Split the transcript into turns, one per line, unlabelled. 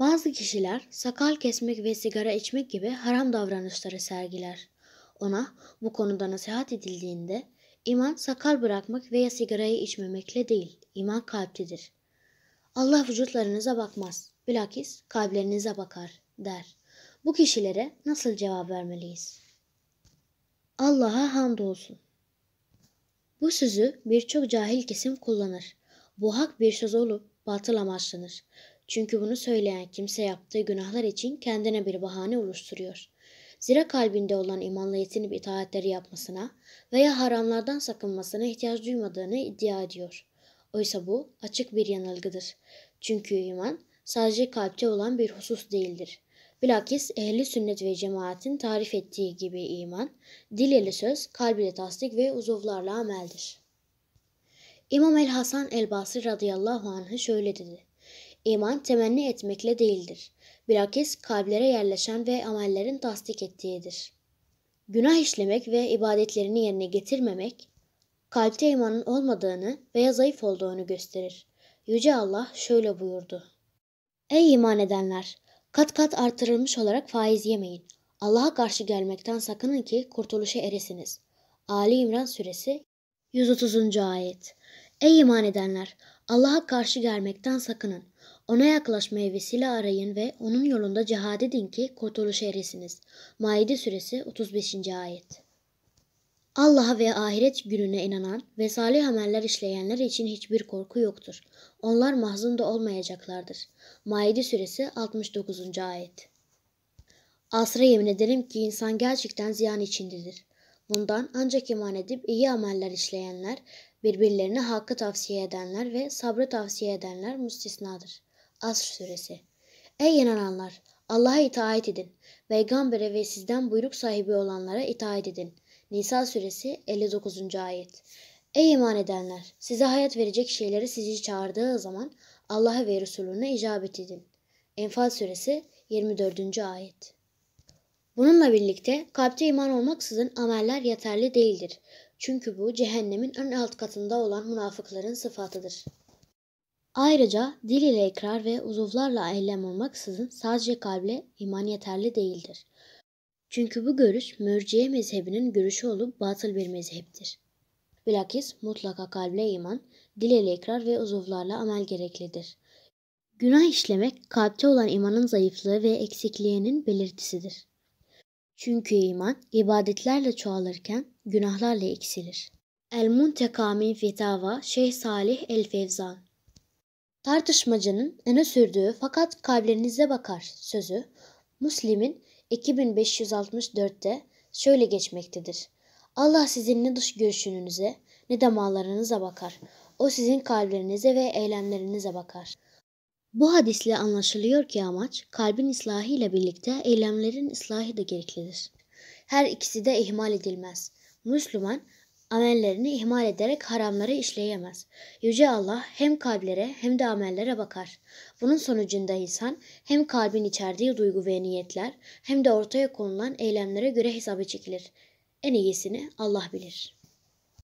Bazı kişiler sakal kesmek ve sigara içmek gibi haram davranışları sergiler. Ona bu konuda nasihat edildiğinde iman sakal bırakmak veya sigarayı içmemekle değil, iman kalptedir. Allah vücutlarınıza bakmaz, bilakis kalplerinize bakar der. Bu kişilere nasıl cevap vermeliyiz? Allah'a hamdolsun. Bu sözü birçok cahil kesim kullanır. Bu hak bir söz olup batıl amaçlanır. Çünkü bunu söyleyen kimse yaptığı günahlar için kendine bir bahane oluşturuyor. Zira kalbinde olan imanla yetinip itaatleri yapmasına veya haramlardan sakınmasına ihtiyaç duymadığını iddia ediyor. Oysa bu açık bir yanılgıdır. Çünkü iman sadece kalpte olan bir husus değildir. Bilakis ehli sünnet ve cemaatin tarif ettiği gibi iman, dil ile söz, kalb ile tasdik ve uzuvlarla ameldir. İmam el Hasan el Basri radıyallahu anh'ı şöyle dedi iman temenni etmekle değildir. Bilakis kalplere yerleşen ve amellerin tasdik ettiğidir. Günah işlemek ve ibadetlerini yerine getirmemek, kalpte imanın olmadığını veya zayıf olduğunu gösterir. Yüce Allah şöyle buyurdu. Ey iman edenler! Kat kat artırılmış olarak faiz yemeyin. Allah'a karşı gelmekten sakının ki kurtuluşa eresiniz. Ali İmran Suresi 130. Ayet Ey iman edenler! Allah'a karşı gelmekten sakının. Ona yaklaşmayı vesile arayın ve onun yolunda cihad edin ki kurtuluşa eresiniz. Maide suresi 35. ayet. Allah'a ve ahiret gününe inanan ve salih ameller işleyenler için hiçbir korku yoktur. Onlar mahzun da olmayacaklardır. Maide suresi 69. ayet. Asra yemin ederim ki insan gerçekten ziyan içindedir. Bundan ancak iman edip iyi ameller işleyenler Birbirlerine hakkı tavsiye edenler ve sabrı tavsiye edenler müstesnadır. Asr suresi. Ey inananlar! Allah'a itaat edin. Peygamber'e ve sizden buyruk sahibi olanlara itaat edin. Nisa suresi 59. ayet. Ey iman edenler! Size hayat verecek şeyleri sizi çağırdığı zaman Allah'a ve Resulüne icabet edin. Enfal suresi 24. ayet. Bununla birlikte kalpte iman olmaksızın ameller yeterli değildir. Çünkü bu cehennemin en alt katında olan münafıkların sıfatıdır. Ayrıca dil ile ikrar ve uzuvlarla eylem olmaksızın sadece kalple iman yeterli değildir. Çünkü bu görüş mürciye mezhebinin görüşü olup batıl bir mezheptir. Bilakis mutlaka kalple iman, dil ile ikrar ve uzuvlarla amel gereklidir. Günah işlemek kalpte olan imanın zayıflığı ve eksikliğinin belirtisidir. Çünkü iman ibadetlerle çoğalırken günahlarla eksilir. El-Muntekami Fitava Şeyh Salih El-Fevzan Tartışmacının öne sürdüğü fakat kalplerinize bakar sözü Müslim'in 2564'te şöyle geçmektedir. Allah sizin ne dış görüşünüze ne de mallarınıza bakar. O sizin kalplerinize ve eylemlerinize bakar. Bu hadisle anlaşılıyor ki amaç kalbin ıslahı ile birlikte eylemlerin ıslahı da gereklidir. Her ikisi de ihmal edilmez. Müslüman amellerini ihmal ederek haramları işleyemez. Yüce Allah hem kalplere hem de amellere bakar. Bunun sonucunda insan hem kalbin içerdiği duygu ve niyetler hem de ortaya konulan eylemlere göre hesaba çekilir. En iyisini Allah bilir.